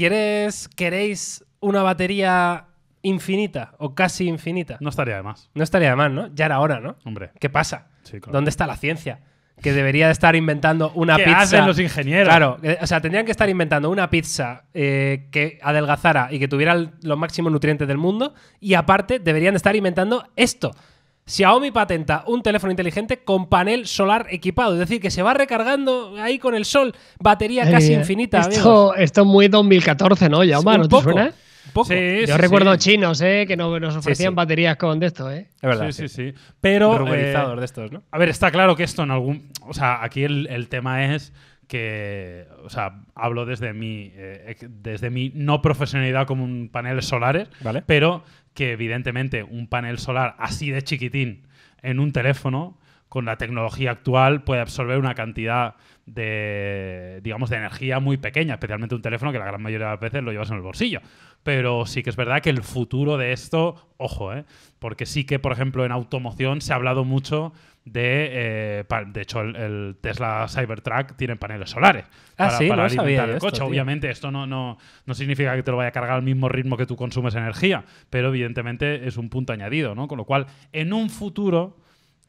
¿Quieres, queréis una batería infinita o casi infinita? No estaría de más. No estaría de más, ¿no? Ya era hora, ¿no? Hombre. ¿Qué pasa? ¿Dónde está la ciencia? Que debería de estar inventando una ¿Qué pizza. hacen los ingenieros? Claro, eh, o sea, tendrían que estar inventando una pizza eh, que adelgazara y que tuviera los máximos nutrientes del mundo. Y aparte, deberían de estar inventando esto. Xiaomi patenta un teléfono inteligente con panel solar equipado, es decir, que se va recargando ahí con el sol, batería casi eh, infinita. Esto, es muy 2014, ¿no, Ya ¿No te suena? Poco. Yo recuerdo chinos, ¿eh? Que nos ofrecían baterías con de esto, ¿eh? Es verdad. Sí, sí, sí. Pero. Eh, de estos, A ver, está claro que esto en algún. O sea, aquí el tema es que, o sea, hablo desde mi, eh, desde mi no profesionalidad como un panel solares, ¿Vale? pero que evidentemente un panel solar así de chiquitín en un teléfono con la tecnología actual puede absorber una cantidad de, digamos, de energía muy pequeña, especialmente un teléfono que la gran mayoría de las veces lo llevas en el bolsillo. Pero sí que es verdad que el futuro de esto, ojo, ¿eh? porque sí que, por ejemplo, en automoción se ha hablado mucho de, eh, de hecho, el, Tesla Cybertruck tiene paneles solares ah, para, alimentar el coche. Obviamente, esto no, no, no significa que te lo vaya a cargar al mismo ritmo que tú consumes energía, pero evidentemente es un punto añadido, ¿no? Con lo cual, en un futuro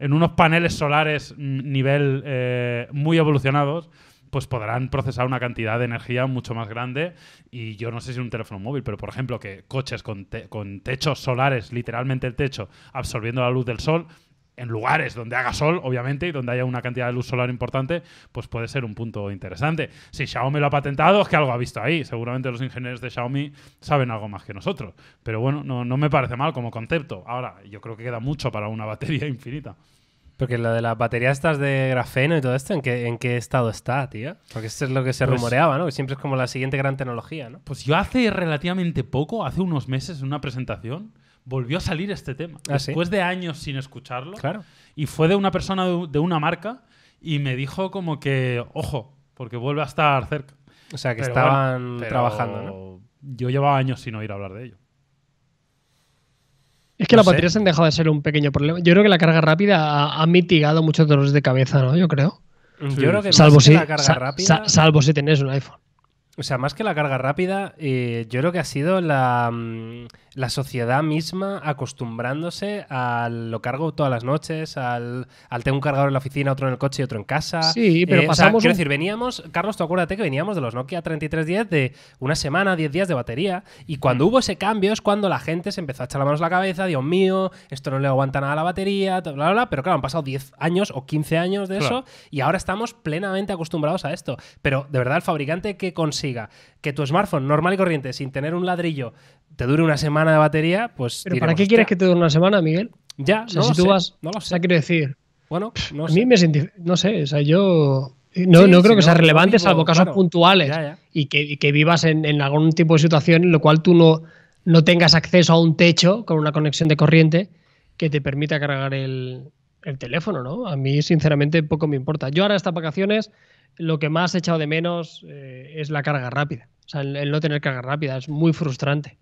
en unos paneles solares nivel eh, muy evolucionados, pues podrán procesar una cantidad de energía mucho más grande. Y yo no sé si un teléfono móvil, pero por ejemplo que coches con, con techos solares, literalmente el techo, absorbiendo la luz del sol, en lugares donde haga sol, obviamente, y donde haya una cantidad de luz solar importante, pues puede ser un punto interesante. Si Xiaomi lo ha patentado, es que algo ha visto ahí. Seguramente los ingenieros de Xiaomi saben algo más que nosotros. Pero bueno, no, me parece mal como concepto. Ahora, yo creo que queda mucho para una batería infinita. Porque lo de las baterías estas de grafeno y todo esto, ¿en qué, en qué estado está, tío? Porque eso es lo que se pues rumoreaba, ¿no? Que siempre es como la siguiente gran tecnología, ¿no? Pues yo hace relativamente poco, hace unos meses, en una presentación, volvió a salir este tema. Ah, después de años sin escucharlo. Y fue de una persona de, una marca y me dijo como que, ojo, porque vuelve a estar cerca. O sea, que estaban trabajando, ¿no? Yo llevaba años sin oír hablar de ello. Es que las baterías han dejado de ser un pequeño problema. Yo creo que la carga rápida ha, mitigado muchos dolores de cabeza, ¿no? Yo creo. Mm, yo que, salvo si, salvo si tenés un iPhone o sea, más que la carga rápida, eh, yo creo que ha sido mm, la, sociedad misma acostumbrándose a lo cargo todas las noches, al, tener un cargador en la oficina, otro en el coche y otro en casa. Sí, pero eh, pasamos. quiero decir, veníamos, Carlos, tú acuérdate que veníamos de los Nokia 3310 de una semana, 10 días de batería, y cuando mm. hubo ese cambio es cuando la gente se empezó a echar la mano a la cabeza, Dios mío, esto no le aguanta nada a la batería, bla, bla, bla. Pero claro, han pasado 10 años o 15 años de eso, y ahora estamos plenamente acostumbrados a esto. Pero de verdad, el fabricante que consigue que tu smartphone normal y corriente, sin tener un ladrillo, te dure una semana de batería, pues. ¿Pero para qué quieres que te dure una semana, Miguel? Ya, o sea, si tú vas, no lo sé. O sea, quiero decir. Bueno, a mí me No sé, o sea, yo. No, creo que sea relevante, salvo casos puntuales Y, que, vivas en, algún tipo de situación en lo cual tú no, no tengas acceso a un techo con una conexión de corriente que te permita cargar el, el teléfono, ¿no? A mí, sinceramente, poco me importa. Yo ahora estas vacaciones lo que más he echado de menos eh, es la carga rápida. O sea, el, no tener carga rápida es muy frustrante.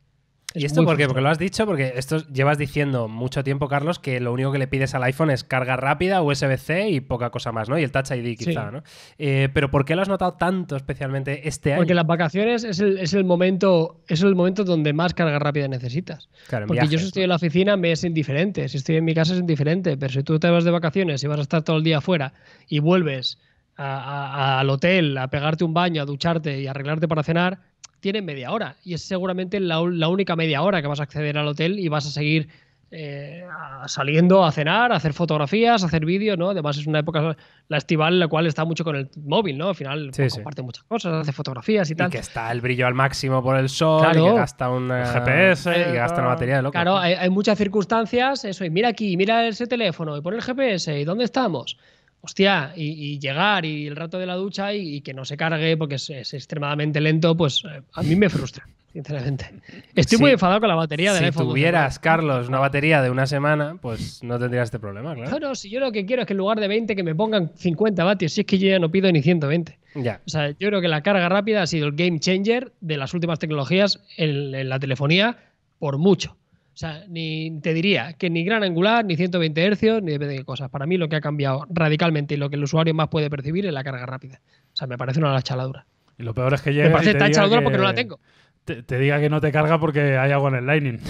¿Y esto por qué? Porque lo has dicho, porque esto llevas diciendo mucho tiempo, Carlos, que lo único que le pides al iPhone es carga rápida, USB-C y poca cosa más, ¿no? Y el Touch ID quizá, ¿no? Eh, pero ¿por qué lo has notado tanto especialmente este año? Porque las vacaciones es el, momento, es el momento donde más carga rápida necesitas. Claro, porque yo si estoy en la oficina me es indiferente, si estoy en mi casa es indiferente, pero si tú te vas de vacaciones y vas a estar todo el día afuera y vuelves al hotel, a pegarte un baño, a ducharte y arreglarte para cenar, tienen media hora. Y es seguramente la, única media hora que vas a acceder al hotel y vas a seguir eh, saliendo a cenar, a hacer fotografías, a hacer vídeos, ¿no? Además es una época, la estival, la cual está mucho con el móvil, ¿no? Al final pues, comparte muchas cosas, hace fotografías y, y tal. que está el brillo al máximo por el sol, y gasta un eh, GPS, y eh, gasta una batería de loco. Claro, hay, muchas circunstancias, eso, y mira aquí, mira ese teléfono, y por el GPS, ¿y dónde estamos? hostia, y, llegar y el rato de la ducha y, que no se cargue porque es, extremadamente lento, pues eh, a mí me frustra, sinceramente. Estoy muy enfadado con la batería del teléfono Si tuvieras, Carlos, una batería de una semana, pues no tendrías este problema, claro. no, si yo lo que quiero es que en lugar de 20 que me pongan 50 vatios, si es que yo ya no pido ni 120. Ya. O sea, yo creo que la carga rápida ha sido el game changer de las últimas tecnologías en la telefonía por mucho. O sea, ni te diría que ni gran angular, ni 120 Hz, ni depende de qué cosas. Para mí lo que ha cambiado radicalmente y lo que el usuario más puede percibir es la carga rápida. O sea, me parece una chaladura. Y lo peor es que llega. Me parece tan chaladura porque no la tengo te, diga que no te carga porque hay agua en el Lightning.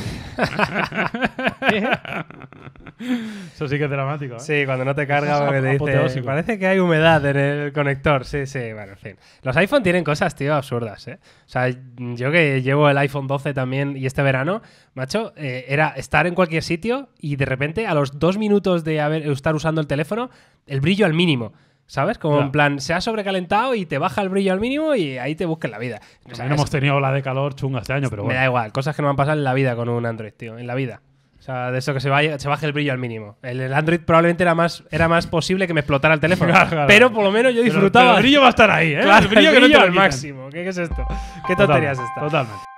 Eso sí que es dramático. ¿eh? Sí, cuando no te carga porque te dice, parece que hay humedad en el conector. Sí, sí, bueno, en fin. Los iPhone tienen cosas, tío, absurdas, ¿eh? O sea, yo que llevo el iPhone 12 también y este verano, macho, eh, era estar en cualquier sitio y de repente a los dos minutos de haber, estar usando el teléfono, el brillo al mínimo. ¿Sabes? Como en plan, se ha sobrecalentado y te baja el brillo al mínimo y ahí te buscan la vida. no hemos tenido la de calor chunga este año, pero bueno. Me da igual, cosas que no van a pasar en la vida con un Android, tío, en la vida. O sea, de eso que se, vaya, se baje el brillo al mínimo. El, Android probablemente era más, era más posible que me explotara el teléfono. Pero por lo menos yo disfrutaba. el brillo va a estar ahí, ¿eh? el brillo, que no al máximo. ¿Qué, ¿Qué, es esto? ¿Qué tonterías esta? Totalmente.